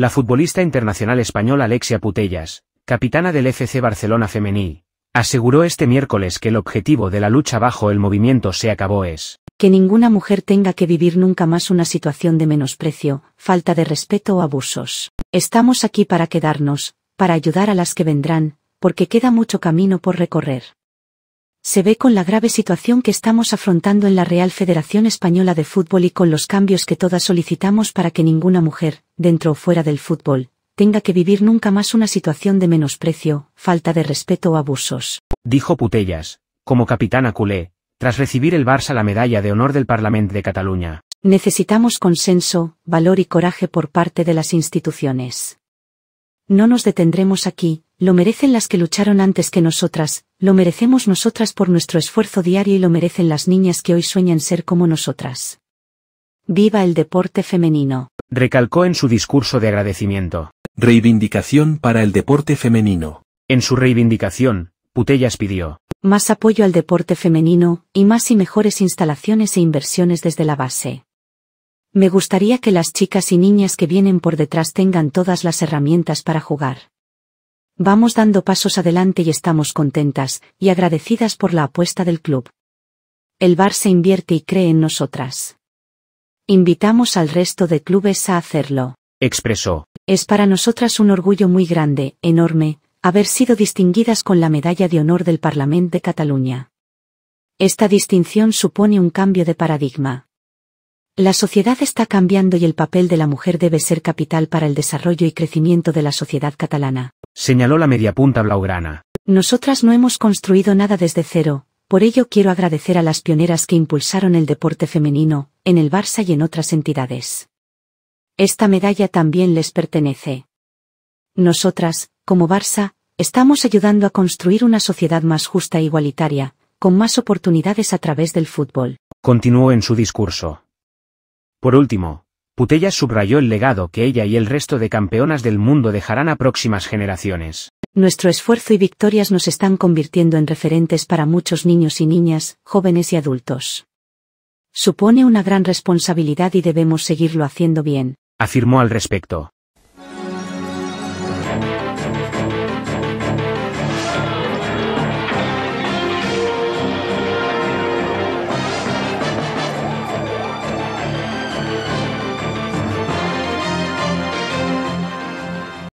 La futbolista internacional española Alexia Putellas, capitana del FC Barcelona Femení, aseguró este miércoles que el objetivo de la lucha bajo el movimiento se acabó es que ninguna mujer tenga que vivir nunca más una situación de menosprecio, falta de respeto o abusos. Estamos aquí para quedarnos, para ayudar a las que vendrán, porque queda mucho camino por recorrer se ve con la grave situación que estamos afrontando en la Real Federación Española de Fútbol y con los cambios que todas solicitamos para que ninguna mujer, dentro o fuera del fútbol, tenga que vivir nunca más una situación de menosprecio, falta de respeto o abusos. Dijo Putellas, como capitana culé, tras recibir el Barça la medalla de honor del Parlamento de Cataluña. Necesitamos consenso, valor y coraje por parte de las instituciones. No nos detendremos aquí, lo merecen las que lucharon antes que nosotras, lo merecemos nosotras por nuestro esfuerzo diario y lo merecen las niñas que hoy sueñan ser como nosotras. Viva el deporte femenino. Recalcó en su discurso de agradecimiento. Reivindicación para el deporte femenino. En su reivindicación, Putellas pidió. Más apoyo al deporte femenino, y más y mejores instalaciones e inversiones desde la base. Me gustaría que las chicas y niñas que vienen por detrás tengan todas las herramientas para jugar. Vamos dando pasos adelante y estamos contentas y agradecidas por la apuesta del club. El bar se invierte y cree en nosotras. Invitamos al resto de clubes a hacerlo. Expresó. Es para nosotras un orgullo muy grande, enorme, haber sido distinguidas con la Medalla de Honor del Parlamento de Cataluña. Esta distinción supone un cambio de paradigma. La sociedad está cambiando y el papel de la mujer debe ser capital para el desarrollo y crecimiento de la sociedad catalana. Señaló la mediapunta blaugrana. Nosotras no hemos construido nada desde cero, por ello quiero agradecer a las pioneras que impulsaron el deporte femenino, en el Barça y en otras entidades. Esta medalla también les pertenece. Nosotras, como Barça, estamos ayudando a construir una sociedad más justa e igualitaria, con más oportunidades a través del fútbol. Continuó en su discurso. Por último, Putella subrayó el legado que ella y el resto de campeonas del mundo dejarán a próximas generaciones. Nuestro esfuerzo y victorias nos están convirtiendo en referentes para muchos niños y niñas, jóvenes y adultos. Supone una gran responsabilidad y debemos seguirlo haciendo bien. Afirmó al respecto.